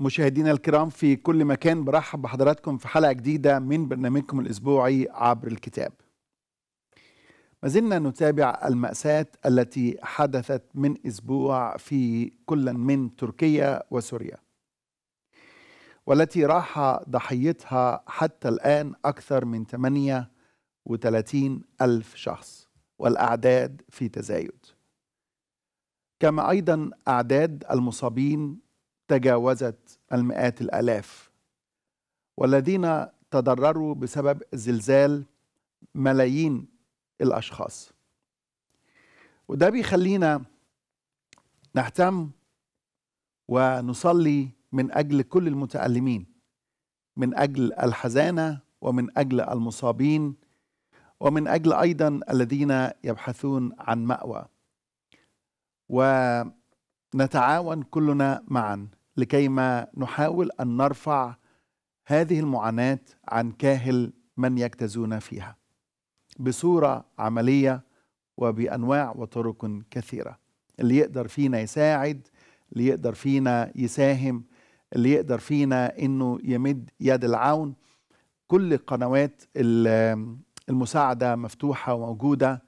مشاهدينا الكرام في كل مكان برحب بحضراتكم في حلقة جديدة من برنامجكم الأسبوعي عبر الكتاب ما زلنا نتابع المأساة التي حدثت من أسبوع في كل من تركيا وسوريا والتي راح ضحيتها حتى الآن أكثر من 38 ألف شخص والأعداد في تزايد كما أيضا أعداد المصابين تجاوزت المئات الالاف والذين تضرروا بسبب زلزال ملايين الاشخاص وده بيخلينا نهتم ونصلي من اجل كل المتالمين من اجل الحزانه ومن اجل المصابين ومن اجل ايضا الذين يبحثون عن ماوى ونتعاون كلنا معا لكيما نحاول ان نرفع هذه المعاناه عن كاهل من يكتزون فيها بصوره عمليه وبانواع وطرق كثيره اللي يقدر فينا يساعد اللي يقدر فينا يساهم اللي يقدر فينا انه يمد يد العون كل قنوات المساعده مفتوحه وموجوده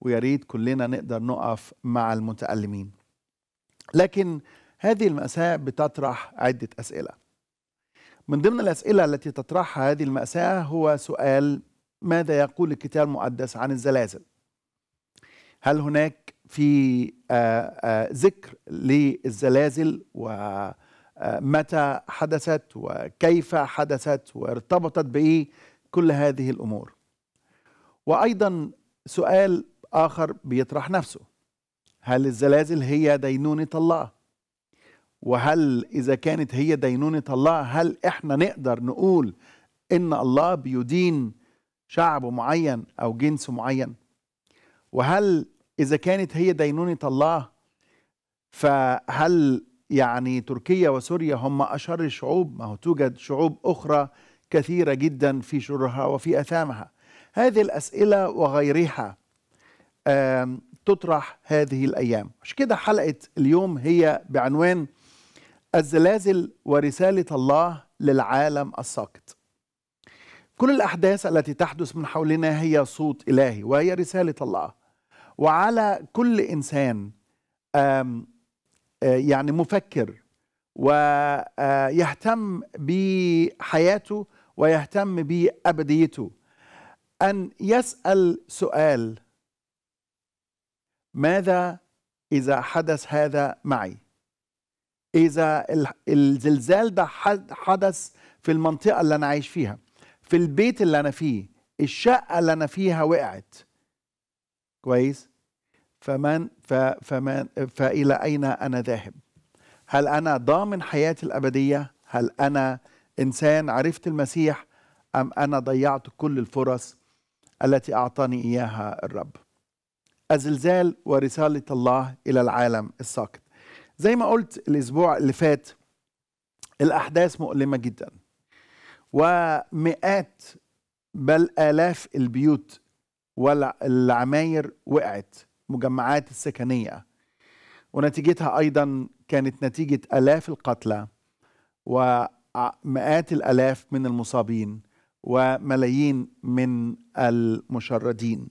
ويا ريت كلنا نقدر نقف مع المتالمين لكن هذه المأساة بتطرح عدة أسئلة من ضمن الأسئلة التي تطرحها هذه المأساة هو سؤال ماذا يقول الكتاب المقدس عن الزلازل هل هناك في آه، آه، ذكر للزلازل ومتى آه، حدثت وكيف حدثت وارتبطت بإيه كل هذه الأمور وأيضا سؤال آخر بيطرح نفسه هل الزلازل هي دينونة الله وهل إذا كانت هي دينونة الله هل إحنا نقدر نقول إن الله بيدين شعب معين أو جنس معين وهل إذا كانت هي دينونة الله فهل يعني تركيا وسوريا هم أشر الشعوب ما هو توجد شعوب أخرى كثيرة جدا في شرها وفي أثامها هذه الأسئلة وغيرها تطرح هذه الأيام مش كده حلقة اليوم هي بعنوان الزلازل ورسالة الله للعالم الساقط كل الأحداث التي تحدث من حولنا هي صوت إلهي وهي رسالة الله وعلى كل إنسان يعني مفكر ويهتم بحياته ويهتم بأبديته أن يسأل سؤال ماذا إذا حدث هذا معي؟ اذا الزلزال ده حدث في المنطقه اللي انا عايش فيها في البيت اللي انا فيه الشقه اللي انا فيها وقعت كويس فمن فمن فالى اين انا ذاهب هل انا ضامن حياتي الابديه هل انا انسان عرفت المسيح ام انا ضيعت كل الفرص التي اعطاني اياها الرب الزلزال ورساله الله الى العالم الساقط زي ما قلت الاسبوع اللي فات الاحداث مؤلمه جدا ومئات بل الاف البيوت والعماير وقعت مجمعات السكنيه ونتيجتها ايضا كانت نتيجه الاف القتلى ومئات الالاف من المصابين وملايين من المشردين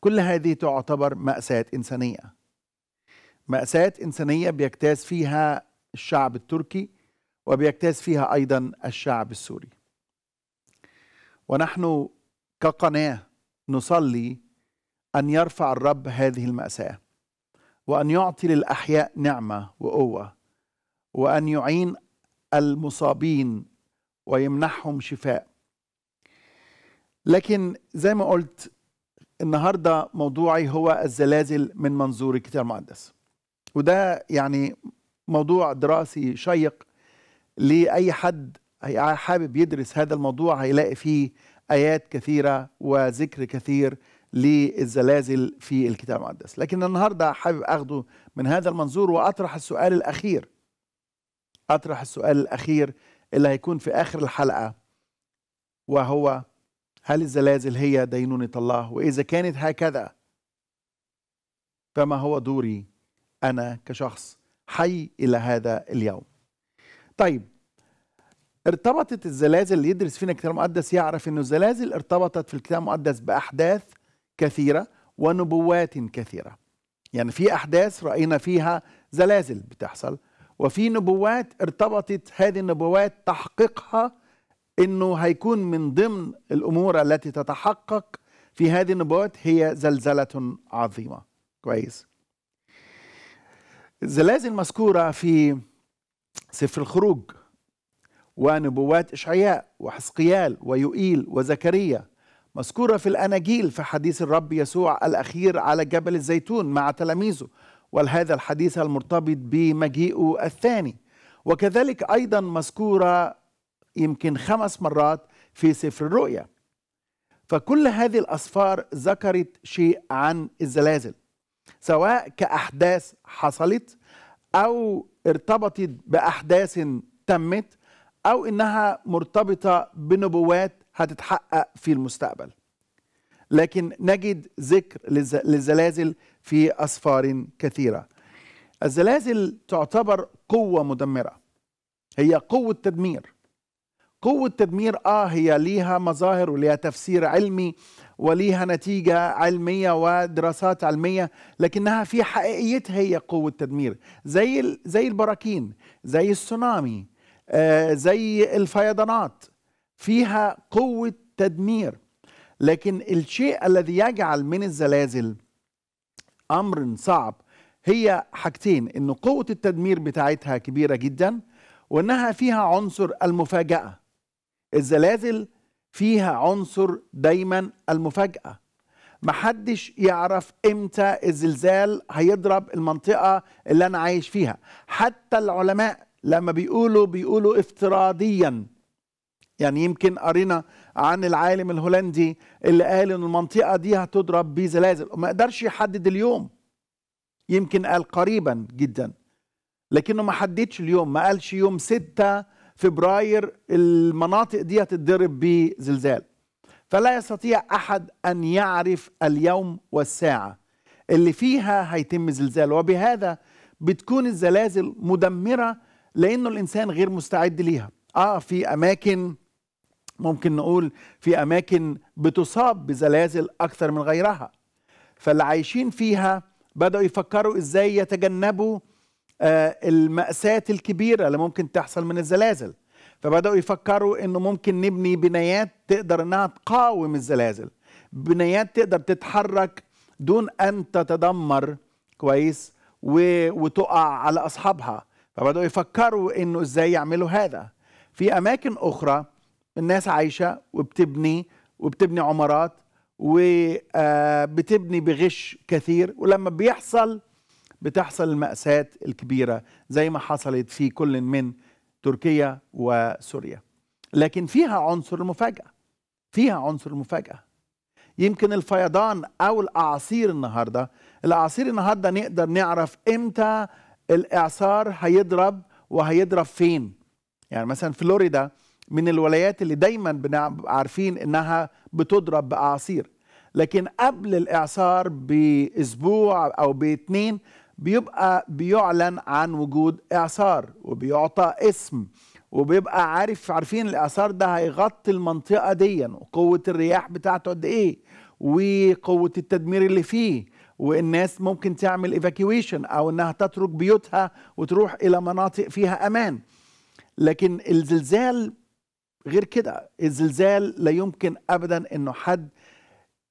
كل هذه تعتبر ماساه انسانيه مأساة إنسانية بيجتاز فيها الشعب التركي وبيجتاز فيها أيضا الشعب السوري ونحن كقناة نصلي أن يرفع الرب هذه المأساة وأن يعطي للأحياء نعمة وقوة وأن يعين المصابين ويمنحهم شفاء لكن زي ما قلت النهارده موضوعي هو الزلازل من منظور الكتاب المقدس وده يعني موضوع دراسي شيق لأي حد حابب يدرس هذا الموضوع هيلاقي فيه آيات كثيرة وذكر كثير للزلازل في الكتاب المقدس لكن النهاردة حابب أخده من هذا المنظور وأطرح السؤال الأخير أطرح السؤال الأخير اللي هيكون في آخر الحلقة وهو هل الزلازل هي دينونة الله وإذا كانت هكذا فما هو دوري أنا كشخص حي إلى هذا اليوم طيب ارتبطت الزلازل اللي يدرس فينا الكتاب المقدس يعرف أنه الزلازل ارتبطت في الكتاب المقدس بأحداث كثيرة ونبوات كثيرة يعني في أحداث رأينا فيها زلازل بتحصل وفي نبوات ارتبطت هذه النبوات تحقيقها انه هيكون من ضمن الامور التي تتحقق في هذه النبوات هي زلزله عظيمه كويس الزلازل مذكورة في سفر الخروج ونبوات إشعياء وحسقيال ويوئيل وزكريا مذكورة في الأناجيل في حديث الرب يسوع الأخير على جبل الزيتون مع تلاميذه ولهذا الحديث المرتبط بمجيئه الثاني وكذلك أيضا مذكورة يمكن خمس مرات في سفر الرؤيا فكل هذه الأسفار ذكرت شيء عن الزلازل سواء كأحداث حصلت أو ارتبطت بأحداث تمت أو إنها مرتبطة بنبوات هتتحقق في المستقبل لكن نجد ذكر للزلازل في أسفار كثيرة الزلازل تعتبر قوة مدمرة هي قوة تدمير قوة تدمير آه هي ليها مظاهر وليها تفسير علمي وليها نتيجة علمية ودراسات علمية لكنها في حقيقيتها هي قوة تدمير زي زي البراكين زي السونامي آه، زي الفيضانات فيها قوة تدمير لكن الشيء الذي يجعل من الزلازل أمر صعب هي حاجتين إن قوة التدمير بتاعتها كبيرة جدا وإنها فيها عنصر المفاجأة الزلازل فيها عنصر دايما المفاجأة محدش يعرف امتى الزلزال هيضرب المنطقة اللي أنا عايش فيها حتى العلماء لما بيقولوا بيقولوا افتراضيا يعني يمكن قرينا عن العالم الهولندي اللي قال ان المنطقة دي هتضرب بزلازل وما قدرش يحدد اليوم يمكن قال قريبا جدا لكنه ما حددش اليوم ما قالش يوم ستة فبراير المناطق دي هتتضرب بزلزال فلا يستطيع أحد أن يعرف اليوم والساعة اللي فيها هيتم زلزال وبهذا بتكون الزلازل مدمرة لأنه الإنسان غير مستعد ليها آه في أماكن ممكن نقول في أماكن بتصاب بزلازل أكثر من غيرها فاللي عايشين فيها بدأوا يفكروا إزاي يتجنبوا آه، المأساة الكبيرة اللي ممكن تحصل من الزلازل فبدأوا يفكروا أنه ممكن نبني بنايات تقدر أنها تقاوم الزلازل بنايات تقدر تتحرك دون أن تتدمر كويس وتقع على أصحابها فبدأوا يفكروا أنه إزاي يعملوا هذا في أماكن أخرى الناس عايشة وبتبني وبتبني عمارات وبتبني آه، بغش كثير ولما بيحصل بتحصل المأساة الكبيرة زي ما حصلت في كل من تركيا وسوريا لكن فيها عنصر المفاجأة فيها عنصر المفاجأة يمكن الفيضان أو الأعاصير النهاردة الأعاصير النهاردة نقدر نعرف إمتى الإعصار هيضرب وهيضرب فين يعني مثلا فلوريدا من الولايات اللي دايما عارفين انها بتضرب باعاصير لكن قبل الاعصار باسبوع او باثنين بيبقى بيعلن عن وجود اعصار وبيعطى اسم وبيبقى عارف عارفين الاعصار ده هيغطي المنطقه دي وقوه الرياح بتاعته قد ايه وقوه التدمير اللي فيه والناس ممكن تعمل ايفاكيويشن او انها تترك بيوتها وتروح الى مناطق فيها امان لكن الزلزال غير كده الزلزال لا يمكن ابدا انه حد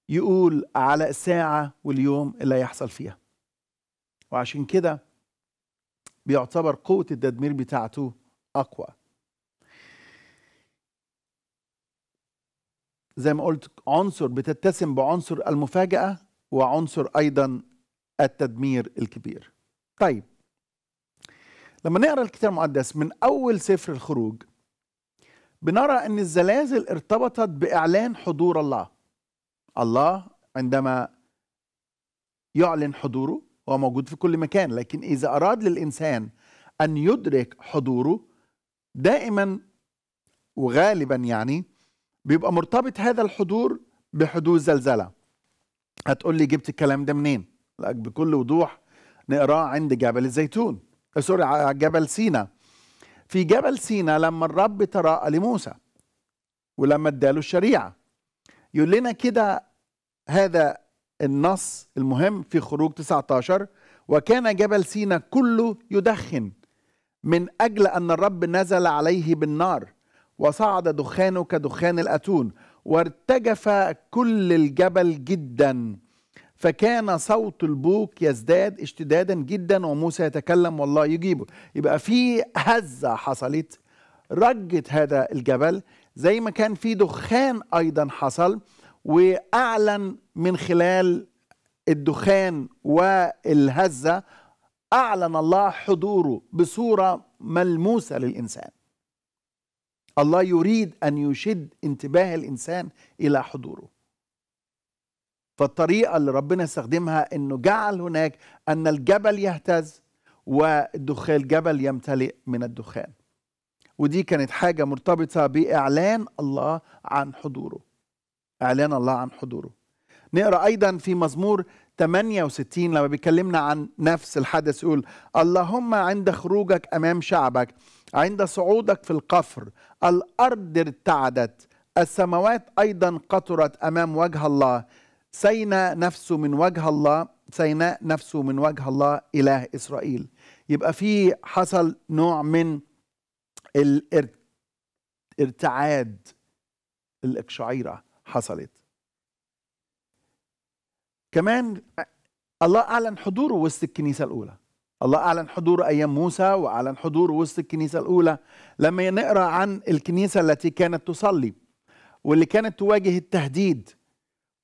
يقول على الساعه واليوم اللي هيحصل فيها وعشان كده بيعتبر قوة التدمير بتاعته أقوى زي ما قلت عنصر بتتسم بعنصر المفاجأة وعنصر أيضا التدمير الكبير طيب لما نقرا الكتاب المقدس من أول سفر الخروج بنرى أن الزلازل ارتبطت بإعلان حضور الله الله عندما يعلن حضوره هو موجود في كل مكان لكن إذا أراد للإنسان أن يدرك حضوره دائما وغالبا يعني بيبقى مرتبط هذا الحضور بحدوث زلزلة هتقول لي جبت الكلام ده منين لك بكل وضوح نقراه عند جبل الزيتون آه، سوري على جبل سينا في جبل سينا لما الرب تراءى لموسى ولما اداله الشريعة يقول لنا كده هذا النص المهم في خروج 19 وكان جبل سينا كله يدخن من أجل أن الرب نزل عليه بالنار وصعد دخانه كدخان الأتون وارتجف كل الجبل جدا فكان صوت البوق يزداد اشتدادا جدا وموسى يتكلم والله يجيبه يبقى في هزة حصلت رجت هذا الجبل زي ما كان في دخان أيضا حصل واعلن من خلال الدخان والهزه اعلن الله حضوره بصوره ملموسه للانسان الله يريد ان يشد انتباه الانسان الى حضوره فالطريقه اللي ربنا استخدمها انه جعل هناك ان الجبل يهتز والدخان الجبل يمتلئ من الدخان ودي كانت حاجه مرتبطه باعلان الله عن حضوره إعلان الله عن حضوره نقرأ أيضا في مزمور 68 لما بيكلمنا عن نفس الحدث يقول اللهم عند خروجك أمام شعبك عند صعودك في القفر الأرض ارتعدت السماوات أيضا قطرت أمام وجه الله سينا نفسه من وجه الله سيناء نفسه من وجه الله إله إسرائيل يبقى في حصل نوع من الارتعاد الإقشعيرة حصلت كمان الله أعلن حضوره وسط الكنيسة الأولى الله أعلن حضوره أيام موسى وأعلن حضوره وسط الكنيسة الأولى لما نقرأ عن الكنيسة التي كانت تصلي واللي كانت تواجه التهديد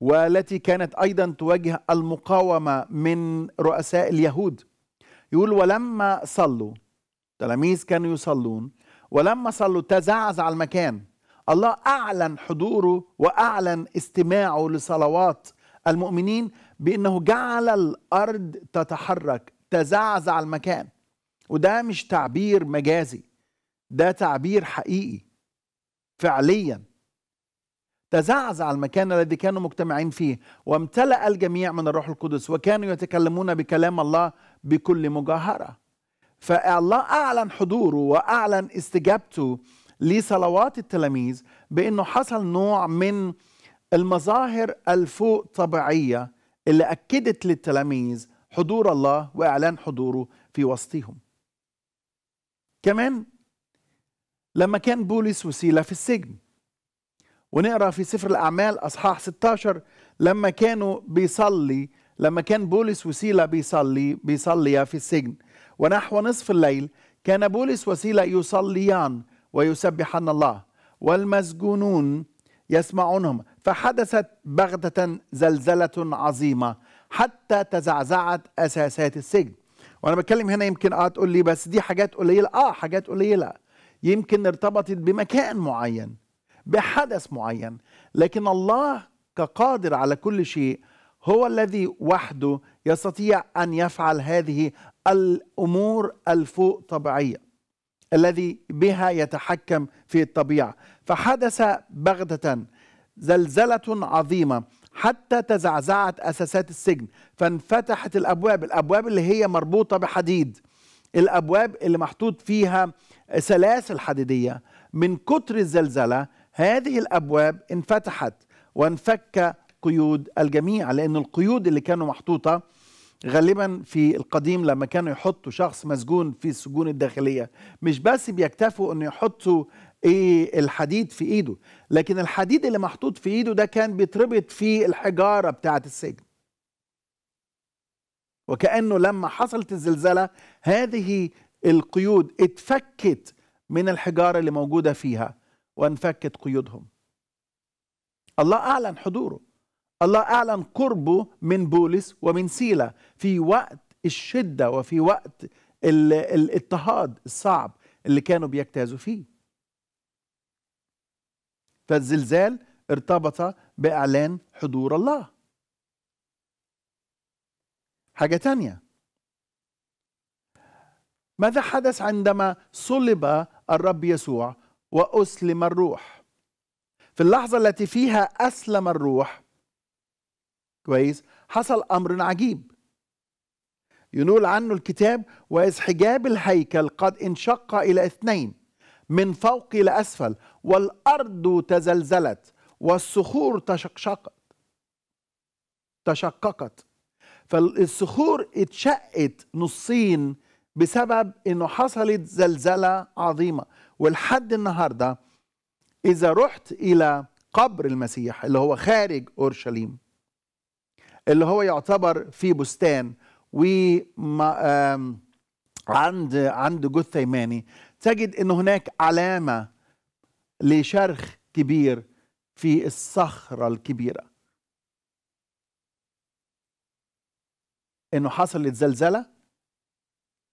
والتي كانت أيضا تواجه المقاومة من رؤساء اليهود يقول ولما صلوا تلاميذ كانوا يصلون ولما صلوا تزعزع المكان الله أعلن حضوره وأعلن استماعه لصلوات المؤمنين بأنه جعل الأرض تتحرك تزعزع المكان وده مش تعبير مجازي ده تعبير حقيقي فعليا تزعزع المكان الذي كانوا مجتمعين فيه وامتلأ الجميع من الروح القدس وكانوا يتكلمون بكلام الله بكل مجاهرة فالله أعلن حضوره وأعلن استجابته لصلوات التلاميذ بانه حصل نوع من المظاهر الفوق طبيعيه اللي اكدت للتلاميذ حضور الله واعلان حضوره في وسطهم. كمان لما كان بولس وسيله في السجن ونقرا في سفر الاعمال اصحاح 16 لما كانوا بيصلي لما كان بولس وسيله بيصلي بيصليا في السجن ونحو نصف الليل كان بولس وسيله يصليان ويسبحن الله والمسجونون يسمعونهم فحدثت بغتة زلزلة عظيمة حتى تزعزعت أساسات السجن وأنا بتكلم هنا يمكن آه تقول لي بس دي حاجات قليلة آه حاجات قليلة يمكن ارتبطت بمكان معين بحدث معين لكن الله كقادر على كل شيء هو الذي وحده يستطيع أن يفعل هذه الأمور الفوق طبيعية الذي بها يتحكم في الطبيعة فحدث بغتة زلزلة عظيمة حتى تزعزعت أساسات السجن فانفتحت الأبواب الأبواب اللي هي مربوطة بحديد الأبواب اللي محطوط فيها سلاسل حديدية من كتر الزلزلة هذه الأبواب انفتحت وانفك قيود الجميع لأن القيود اللي كانوا محطوطة غالبا في القديم لما كانوا يحطوا شخص مسجون في السجون الداخليه مش بس بيكتفوا انه يحطوا ايه الحديد في ايده لكن الحديد اللي محطوط في ايده ده كان بيتربط في الحجاره بتاعه السجن وكانه لما حصلت الزلزله هذه القيود اتفكت من الحجاره اللي موجوده فيها وانفكت قيودهم الله اعلن حضوره الله أعلن قربه من بولس ومن سيلا في وقت الشدة وفي وقت الاضطهاد الصعب اللي كانوا بيجتازوا فيه فالزلزال ارتبط بإعلان حضور الله حاجة تانية ماذا حدث عندما صلب الرب يسوع وأسلم الروح في اللحظة التي فيها أسلم الروح كويس حصل امر عجيب ينول عنه الكتاب واذ حجاب الهيكل قد انشق الى اثنين من فوق الى اسفل والارض تزلزلت والصخور تشقشقت تشققت فالصخور اتشقت نصين بسبب انه حصلت زلزله عظيمه ولحد النهارده اذا رحت الى قبر المسيح اللي هو خارج اورشليم اللي هو يعتبر في بستان وعند عند, عند جث تجد ان هناك علامه لشرخ كبير في الصخره الكبيره انه حصلت زلزله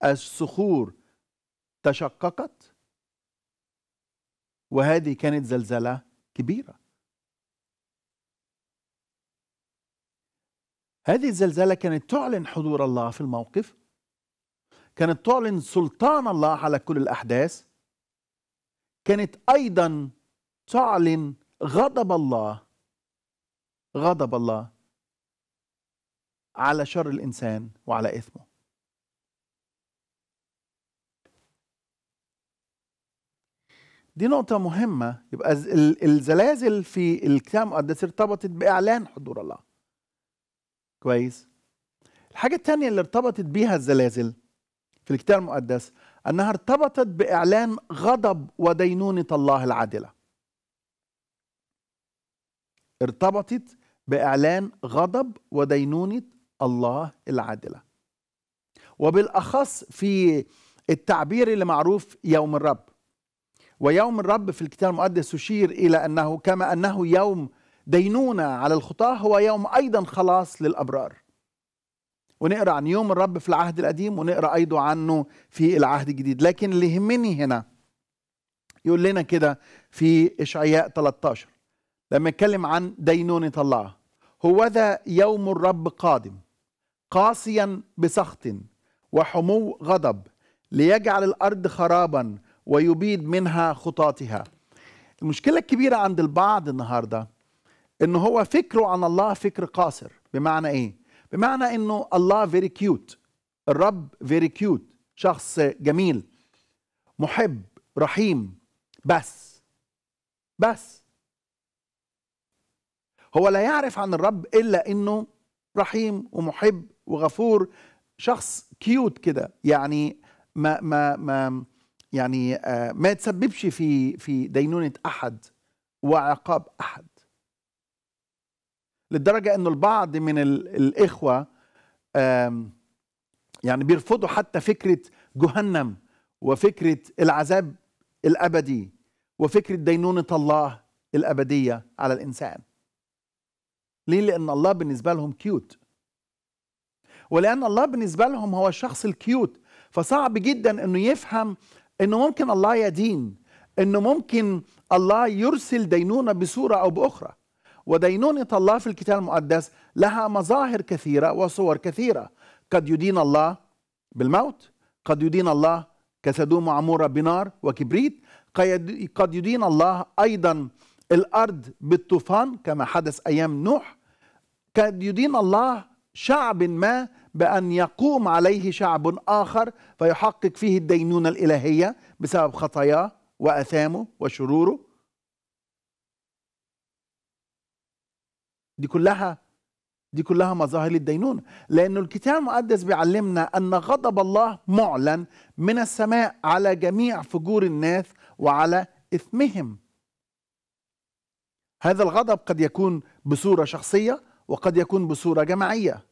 الصخور تشققت وهذه كانت زلزله كبيره هذه الزلزالة كانت تعلن حضور الله في الموقف كانت تعلن سلطان الله على كل الأحداث كانت أيضا تعلن غضب الله غضب الله على شر الإنسان وعلى إثمه دي نقطة مهمة يبقى الزلازل في الكتاب المقدس ارتبطت بإعلان حضور الله كويس الحاجة الثانية اللي ارتبطت بيها الزلازل في الكتاب المقدس أنها ارتبطت بإعلان غضب ودينونة الله العادلة ارتبطت بإعلان غضب ودينونة الله العادلة وبالأخص في التعبير اللي معروف يوم الرب ويوم الرب في الكتاب المقدس يشير إلى أنه كما أنه يوم دينونة على الخطاة هو يوم أيضا خلاص للأبرار ونقرأ عن يوم الرب في العهد القديم ونقرأ أيضا عنه في العهد الجديد لكن اللي يهمني هنا يقول لنا كده في إشعياء 13 لما يتكلم عن دينونة الله هوذا يوم الرب قادم قاسيا بسخط وحمو غضب ليجعل الأرض خرابا ويبيد منها خطاتها المشكلة الكبيرة عند البعض النهاردة ان هو فكره عن الله فكر قاصر بمعنى ايه بمعنى انه الله فيري كيوت الرب فيري كيوت شخص جميل محب رحيم بس بس هو لا يعرف عن الرب الا انه رحيم ومحب وغفور شخص كيوت كده يعني ما ما ما يعني آه، ما يتسببش في في دينونه احد وعقاب احد لدرجة أنه البعض من الإخوة يعني بيرفضوا حتى فكرة جهنم وفكرة العذاب الأبدي وفكرة دينونة الله الأبدية على الإنسان ليه؟ لأن الله بالنسبة لهم كيوت ولأن الله بالنسبة لهم هو الشخص الكيوت فصعب جدا أنه يفهم أنه ممكن الله يدين أنه ممكن الله يرسل دينونة بصورة أو بأخرى ودينونة الله في الكتاب المقدس لها مظاهر كثيرة وصور كثيرة قد يدين الله بالموت قد يدين الله كسدوم معمورة بنار وكبريت قد يدين الله أيضا الأرض بالطوفان كما حدث أيام نوح قد يدين الله شعب ما بأن يقوم عليه شعب آخر فيحقق فيه الدينونة الإلهية بسبب خطاياه وأثامه وشروره دي كلها دي كلها مظاهر الدينونة لأنه الكتاب المقدس بيعلمنا أن غضب الله معلن من السماء على جميع فجور الناس وعلى إثمهم هذا الغضب قد يكون بصورة شخصية وقد يكون بصورة جماعية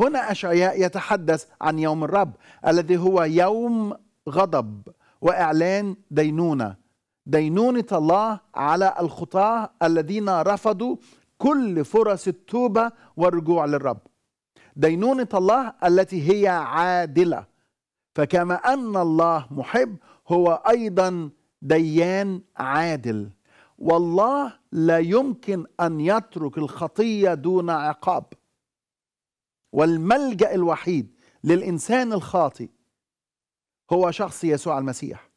هنا أشعياء يتحدث عن يوم الرب الذي هو يوم غضب وإعلان دينونة دينونة الله على الخطاة الذين رفضوا كل فرص التوبة والرجوع للرب دينونة الله التي هي عادلة فكما أن الله محب هو أيضا ديان عادل والله لا يمكن أن يترك الخطية دون عقاب والملجأ الوحيد للإنسان الخاطئ هو شخص يسوع المسيح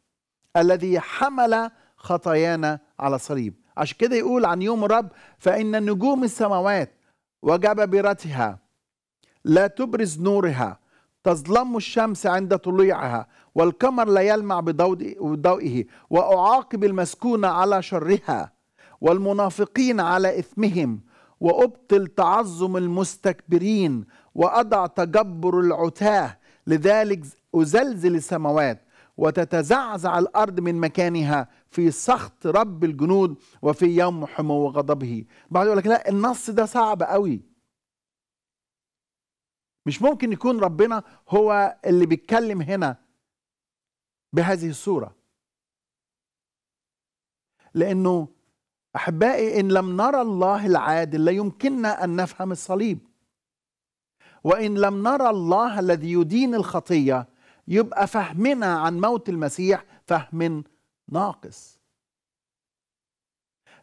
الذي حمل خطايانا على الصليب عشان كده يقول عن يوم الرب فإن نجوم السماوات وجبابرتها لا تبرز نورها تظلم الشمس عند طلوعها والقمر لا يلمع بضوئه وأعاقب المسكون على شرها والمنافقين على إثمهم وأبطل تعظم المستكبرين وأضع تجبر العتاه لذلك أزلزل السماوات وتتزعزع الأرض من مكانها في سخط رب الجنود وفي يوم حمو وغضبه بعض يقول لك لا النص ده صعب قوي مش ممكن يكون ربنا هو اللي بيتكلم هنا بهذه الصورة لأنه أحبائي إن لم نرى الله العادل لا يمكننا أن نفهم الصليب وإن لم نرى الله الذي يدين الخطية يبقى فهمنا عن موت المسيح فهم ناقص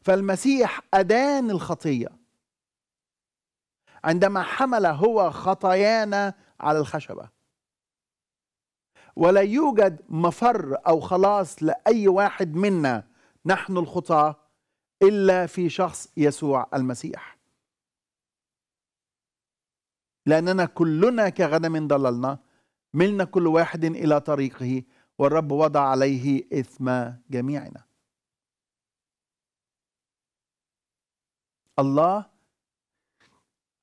فالمسيح أدان الخطية عندما حمل هو خطايانا على الخشبة ولا يوجد مفر أو خلاص لأي واحد منا نحن الخطاة إلا في شخص يسوع المسيح لأننا كلنا كغنم ضللنا ملنا كل واحد إلى طريقه والرب وضع عليه إثم جميعنا الله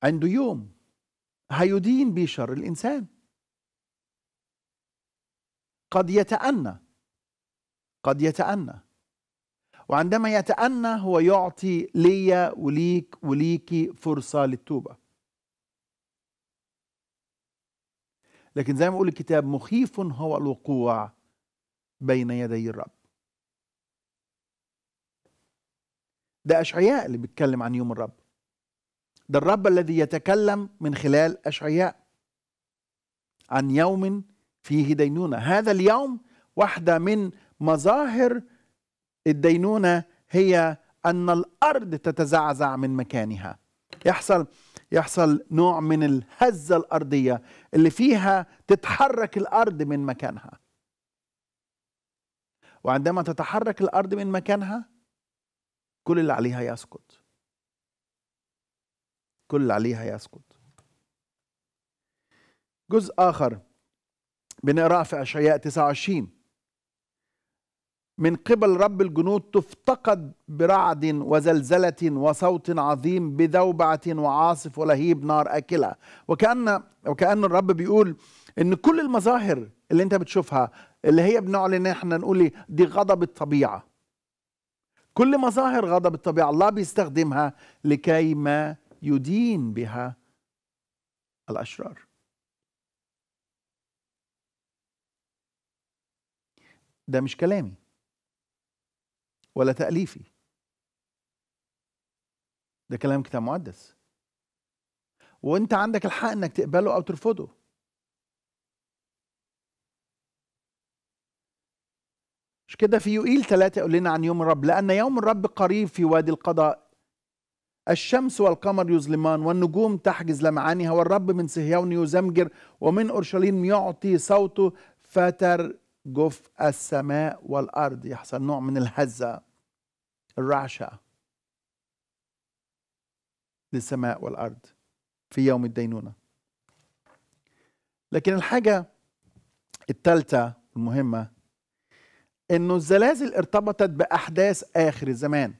عنده يوم هيدين بشر شر الإنسان قد يتأنى قد يتأنى وعندما يتأنى هو يعطي ليا وليك وليكي فرصة للتوبة لكن زي ما يقول الكتاب مخيف هو الوقوع بين يدي الرب ده أشعياء اللي بيتكلم عن يوم الرب ده الرب الذي يتكلم من خلال أشعياء عن يوم فيه دينونة هذا اليوم واحدة من مظاهر الدينونة هي أن الأرض تتزعزع من مكانها يحصل يحصل نوع من الهزة الأرضية اللي فيها تتحرك الأرض من مكانها وعندما تتحرك الأرض من مكانها كل اللي عليها يسقط كل اللي عليها يسقط جزء آخر بنقرأه في أشعياء 29 من قبل رب الجنود تفتقد برعد وزلزلة وصوت عظيم بذوبعة وعاصف ولهيب نار آكلة وكأن وكأن الرب بيقول إن كل المظاهر اللي أنت بتشوفها اللي هي بنعلن إحنا نقول إيه، دي غضب الطبيعة كل مظاهر غضب الطبيعة الله بيستخدمها لكي ما يدين بها الأشرار ده مش كلامي ولا تأليفي ده كلام كتاب مقدس وانت عندك الحق انك تقبله او ترفضه مش كده في يوئيل ثلاثة يقول لنا عن يوم الرب لأن يوم الرب قريب في وادي القضاء الشمس والقمر يظلمان والنجوم تحجز لمعانها والرب من صهيون يزمجر ومن أورشليم يعطي صوته فتر جف السماء والأرض يحصل نوع من الهزة الرعشة للسماء والأرض في يوم الدينونة لكن الحاجة الثالثة المهمة انه الزلازل ارتبطت باحداث اخر الزمان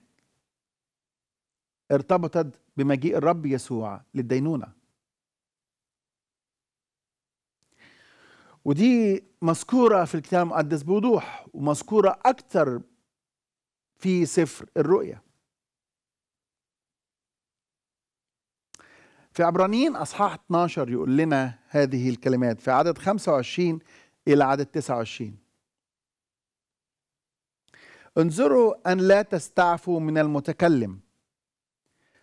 ارتبطت بمجيء الرب يسوع للدينونة ودي مذكورة في الكتاب المقدس بوضوح ومذكورة أكثر في سفر الرؤيا في عبرانيين أصحاح 12 يقول لنا هذه الكلمات في عدد 25 إلى عدد 29 انظروا أن لا تستعفوا من المتكلم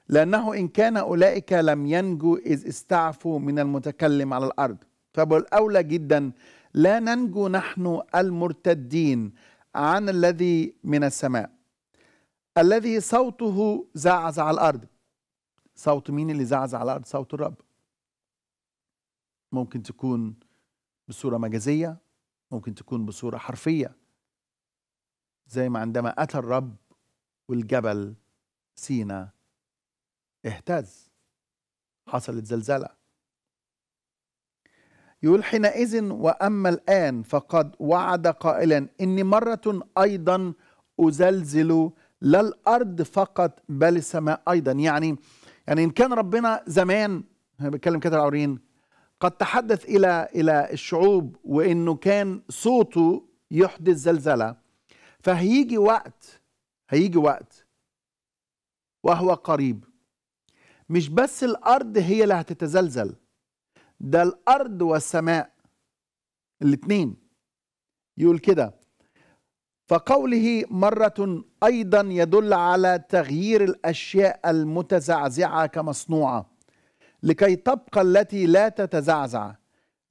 لأنه إن كان أولئك لم ينجوا إذ استعفوا من المتكلم على الأرض فبالأولى جدا لا ننجو نحن المرتدين عن الذي من السماء الذي صوته زعزع الارض صوت مين اللي زعزع الارض صوت الرب ممكن تكون بصوره مجازيه ممكن تكون بصوره حرفيه زي ما عندما اتى الرب والجبل سينا اهتز حصلت زلزله يقول حينئذ وأما الآن فقد وعد قائلا إني مرة أيضا أزلزل لا الأرض فقط بل السماء أيضا يعني يعني إن كان ربنا زمان بتكلم كده العورين قد تحدث إلى إلى الشعوب وإنه كان صوته يحدث زلزلة فهيجي وقت هيجي وقت وهو قريب مش بس الأرض هي اللي هتتزلزل ده الأرض والسماء الاثنين يقول كده فقوله مرة أيضا يدل على تغيير الأشياء المتزعزعة كمصنوعة لكي تبقى التي لا تتزعزع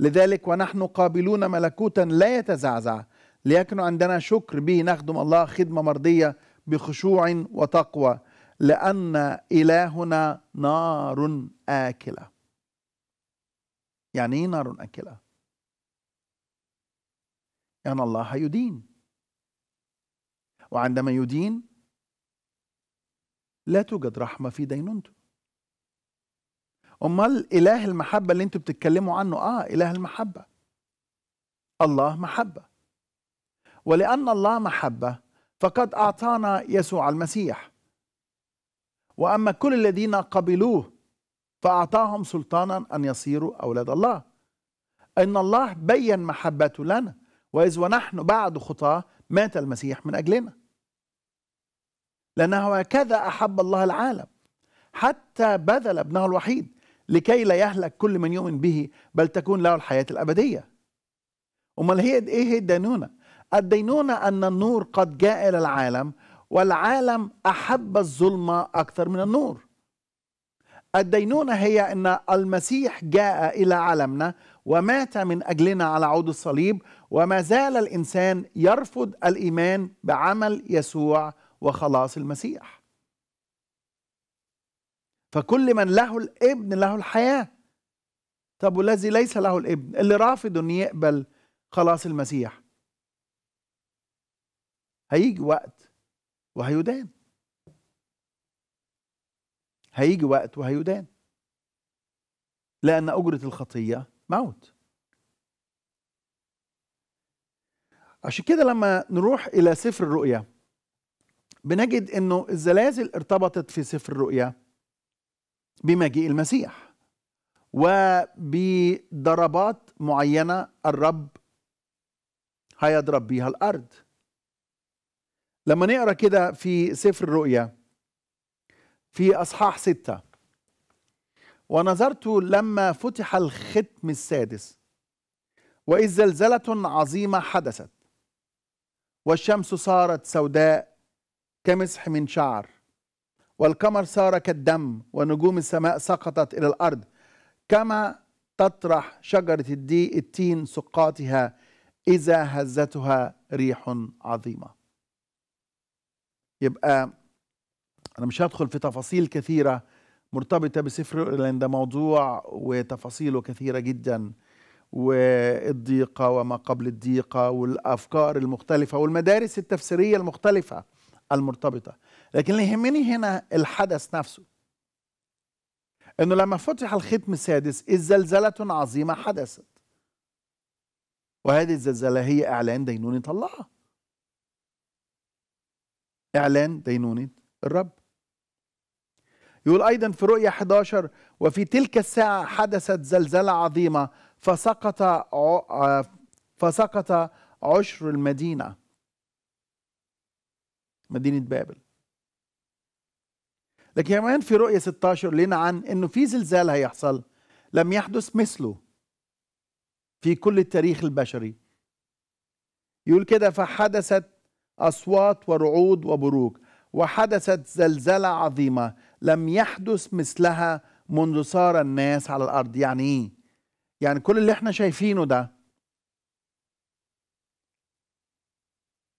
لذلك ونحن قابلون ملكوتا لا يتزعزع ليكن عندنا شكر به نخدم الله خدمة مرضية بخشوع وتقوى لأن إلهنا نار آكلة يعني ايه نار اكله يعني الله يدين وعندما يدين لا توجد رحمة في دينونته أمال إله المحبة اللي أنتوا بتتكلموا عنه آه إله المحبة الله محبة ولأن الله محبة فقد أعطانا يسوع المسيح وأما كل الذين قبلوه فأعطاهم سلطانا أن يصيروا أولاد الله إن الله بين محبته لنا وإذ ونحن بعد خطاة مات المسيح من أجلنا لأنه هكذا أحب الله العالم حتى بذل ابنه الوحيد لكي لا يهلك كل من يؤمن به بل تكون له الحياة الأبدية أمال هي إيه هي الدينونة؟ الدينونة أن النور قد جاء إلى العالم والعالم أحب الظلمة أكثر من النور الدينونة هي أن المسيح جاء إلى عالمنا ومات من أجلنا على عود الصليب وما زال الإنسان يرفض الإيمان بعمل يسوع وخلاص المسيح فكل من له الابن له الحياة طب والذي ليس له الابن اللي رافض أن يقبل خلاص المسيح هيجي وقت وهيدان هيجي وقت وهيدان لأن أجرة الخطية موت عشان كده لما نروح إلى سفر الرؤيا بنجد أنه الزلازل ارتبطت في سفر الرؤيا بمجيء المسيح وبضربات معينة الرب هيضرب بيها الأرض لما نقرأ كده في سفر الرؤيا في أصحاح ستة ونظرت لما فتح الختم السادس وإذ زلزلة عظيمة حدثت والشمس صارت سوداء كمسح من شعر والقمر صار كالدم ونجوم السماء سقطت إلى الأرض كما تطرح شجرة الدي التين سقاتها إذا هزتها ريح عظيمة يبقى أنا مش هدخل في تفاصيل كثيرة مرتبطة بسفر لان ده موضوع وتفاصيله كثيرة جدا والضيقة وما قبل الضيقة والأفكار المختلفة والمدارس التفسيرية المختلفة المرتبطة لكن اللي يهمني هنا الحدث نفسه أنه لما فتح الختم السادس إذ زلزلة عظيمة حدثت وهذه الزلزلة هي إعلان دينونة الله إعلان دينونة الرب يقول أيضا في رؤية 11 وفي تلك الساعة حدثت زلزلة عظيمة فسقط فسقط عشر المدينة مدينة بابل لكن كمان في رؤية 16 لنا عن أنه في زلزال هيحصل لم يحدث مثله في كل التاريخ البشري يقول كده فحدثت أصوات ورعود وبروق وحدثت زلزلة عظيمة لم يحدث مثلها منذ صار الناس على الأرض يعني إيه؟ يعني كل اللي احنا شايفينه ده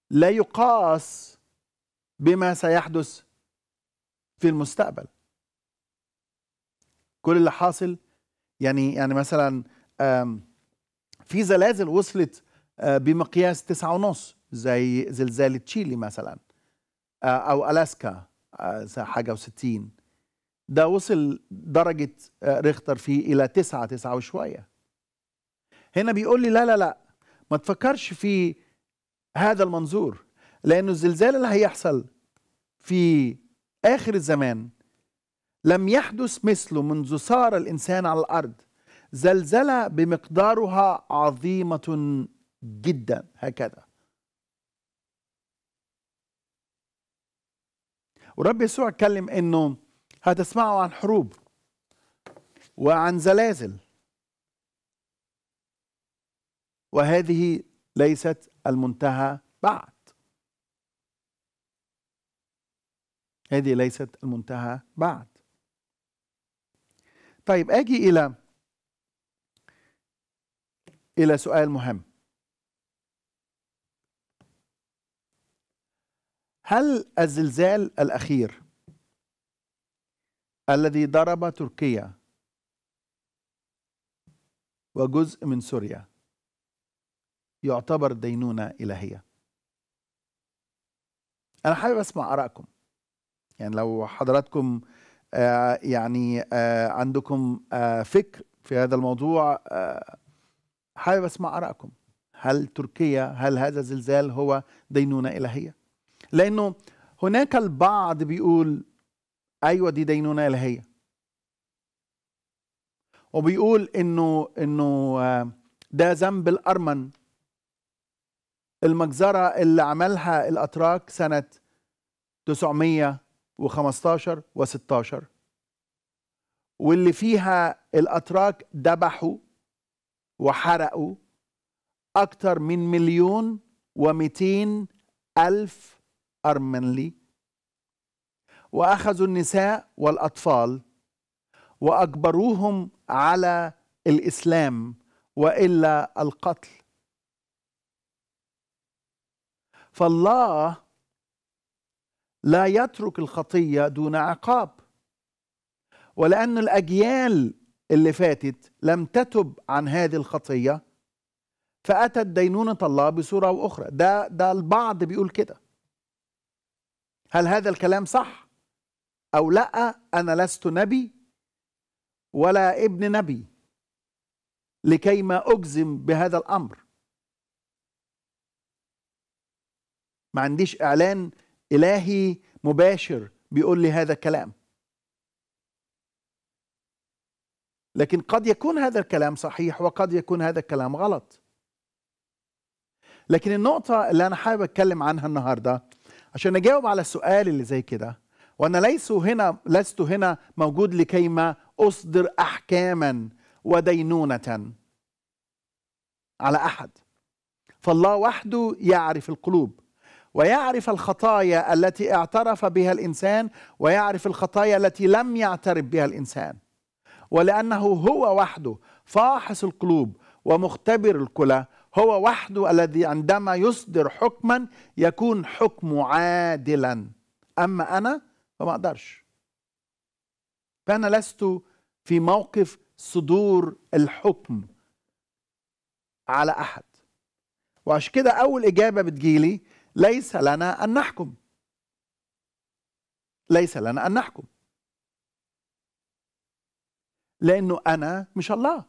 لا يقاس بما سيحدث في المستقبل كل اللي حاصل يعني يعني مثلا في زلازل وصلت آه، بمقياس تسعة ونص زي زلزال تشيلي مثلا آه، او الاسكا آه، حاجه و60 ده وصل درجه آه، ريختر فيه الى 9 9 وشويه هنا بيقول لي لا لا لا ما تفكرش في هذا المنظور لانه الزلزال اللي هيحصل في اخر الزمان لم يحدث مثله منذ صار الانسان على الارض زلزله بمقدارها عظيمه جدا هكذا ورب يسوع اتكلم انه هتسمعوا عن حروب وعن زلازل وهذه ليست المنتهى بعد هذه ليست المنتهى بعد طيب اجي الى الى سؤال مهم هل الزلزال الأخير الذي ضرب تركيا وجزء من سوريا يعتبر دينونة إلهية أنا حابب أسمع آرائكم يعني لو حضراتكم آه يعني آه عندكم آه فكر في هذا الموضوع آه، حابب أسمع آرائكم هل تركيا هل هذا الزلزال هو دينونة إلهية لانه هناك البعض بيقول ايوه دي دينونه الهيه وبيقول انه انه آه، ده ذنب الارمن المجزره اللي عملها الاتراك سنه 915 و16 واللي فيها الاتراك ذبحوا وحرقوا اكتر من مليون و200 الف أرمنلي وأخذوا النساء والأطفال وأجبروهم على الإسلام وإلا القتل فالله لا يترك الخطية دون عقاب ولأن الأجيال اللي فاتت لم تتب عن هذه الخطية فأتت دينونة الله بصورة أخرى ده, ده البعض بيقول كده هل هذا الكلام صح او لا انا لست نبي ولا ابن نبي لكي ما اجزم بهذا الامر ما عنديش اعلان الهي مباشر بيقول لي هذا الكلام لكن قد يكون هذا الكلام صحيح وقد يكون هذا الكلام غلط لكن النقطه اللي انا حابب اتكلم عنها النهارده عشان اجاوب على السؤال اللي زي كده وانا ليس هنا لست هنا موجود لكيما اصدر احكاما ودينونه على احد فالله وحده يعرف القلوب ويعرف الخطايا التي اعترف بها الانسان ويعرف الخطايا التي لم يعترف بها الانسان ولانه هو وحده فاحص القلوب ومختبر الكلى هو وحده الذي عندما يصدر حكما يكون حكمه عادلا أما أنا فما أقدرش فأنا لست في موقف صدور الحكم على أحد وعشان كده أول إجابة بتجيلي ليس لنا أن نحكم ليس لنا أن نحكم لأنه أنا مش الله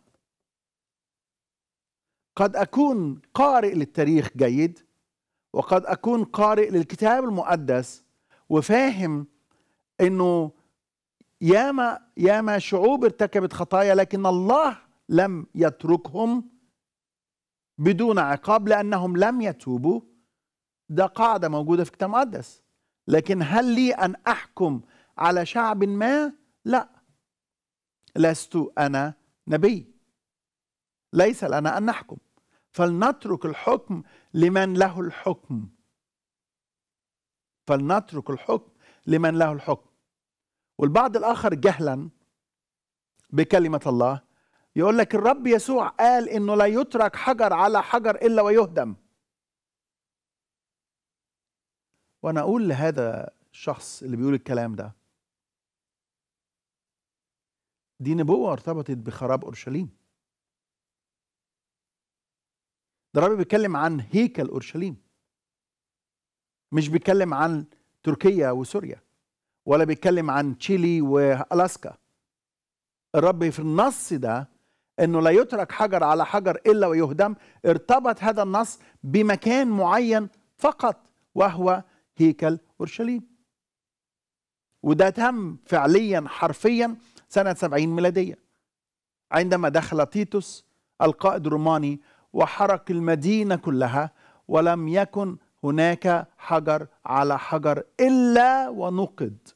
قد اكون قارئ للتاريخ جيد وقد اكون قارئ للكتاب المقدس وفاهم انه ياما ياما شعوب ارتكبت خطايا لكن الله لم يتركهم بدون عقاب لانهم لم يتوبوا ده قاعده موجوده في الكتاب المقدس لكن هل لي ان احكم على شعب ما لا لست انا نبي ليس لنا ان نحكم فلنترك الحكم لمن له الحكم فلنترك الحكم لمن له الحكم والبعض الآخر جهلا بكلمة الله يقول لك الرب يسوع قال إنه لا يترك حجر على حجر إلا ويهدم وأنا أقول لهذا الشخص اللي بيقول الكلام ده دي نبوة ارتبطت بخراب أورشليم ده الرب بيتكلم عن هيكل اورشليم مش بيتكلم عن تركيا وسوريا ولا بيتكلم عن تشيلي والاسكا الرب في النص ده انه لا يترك حجر على حجر الا ويهدم ارتبط هذا النص بمكان معين فقط وهو هيكل اورشليم وده تم فعليا حرفيا سنه 70 ميلاديه عندما دخل تيتوس القائد الروماني وحرق المدينة كلها ولم يكن هناك حجر على حجر إلا ونقد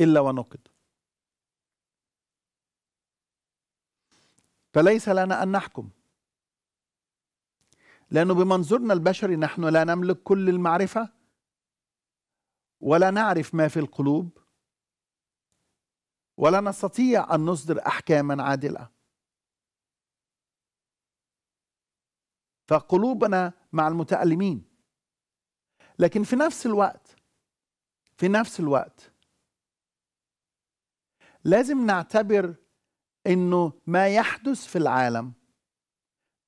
إلا ونقد فليس لنا أن نحكم لأنه بمنظورنا البشري نحن لا نملك كل المعرفة ولا نعرف ما في القلوب ولا نستطيع أن نصدر أحكاما عادلة فقلوبنا مع المتألمين لكن في نفس الوقت في نفس الوقت لازم نعتبر انه ما يحدث في العالم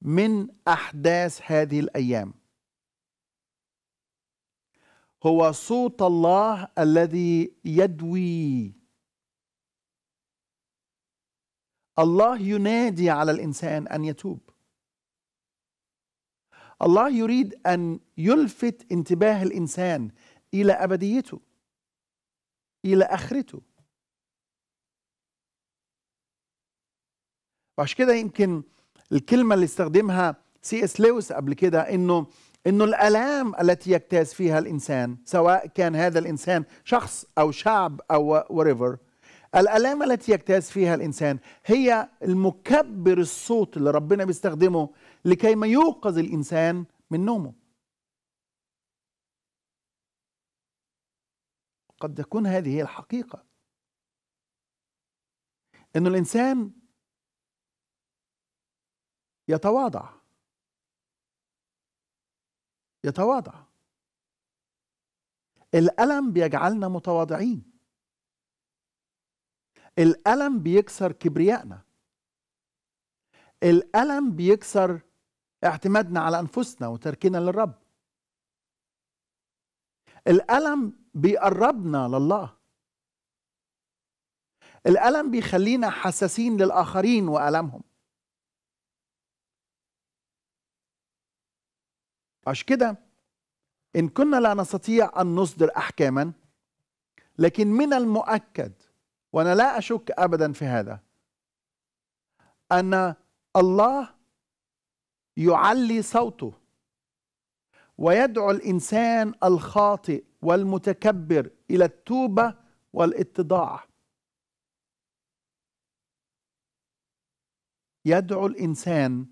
من احداث هذه الايام هو صوت الله الذي يدوي الله ينادي على الانسان ان يتوب الله يريد أن يلفت انتباه الإنسان إلى أبديته إلى آخرته وعشان كده يمكن الكلمة اللي استخدمها سي اس لويس قبل كده انه انه الالام التي يجتاز فيها الانسان سواء كان هذا الانسان شخص او شعب او وريفر الالام التي يجتاز فيها الانسان هي المكبر الصوت اللي ربنا بيستخدمه لكي ما يوقظ الإنسان من نومه قد تكون هذه هي الحقيقة أن الإنسان يتواضع يتواضع الألم بيجعلنا متواضعين الألم بيكسر كبريائنا الألم بيكسر اعتمادنا على أنفسنا وتركنا للرب الألم بيقربنا لله الألم بيخلينا حساسين للآخرين والامهم عش كده إن كنا لا نستطيع أن نصدر أحكاما لكن من المؤكد وأنا لا أشك أبدا في هذا أن الله يعلي صوته ويدعو الانسان الخاطئ والمتكبر الى التوبه والاتضاع يدعو الانسان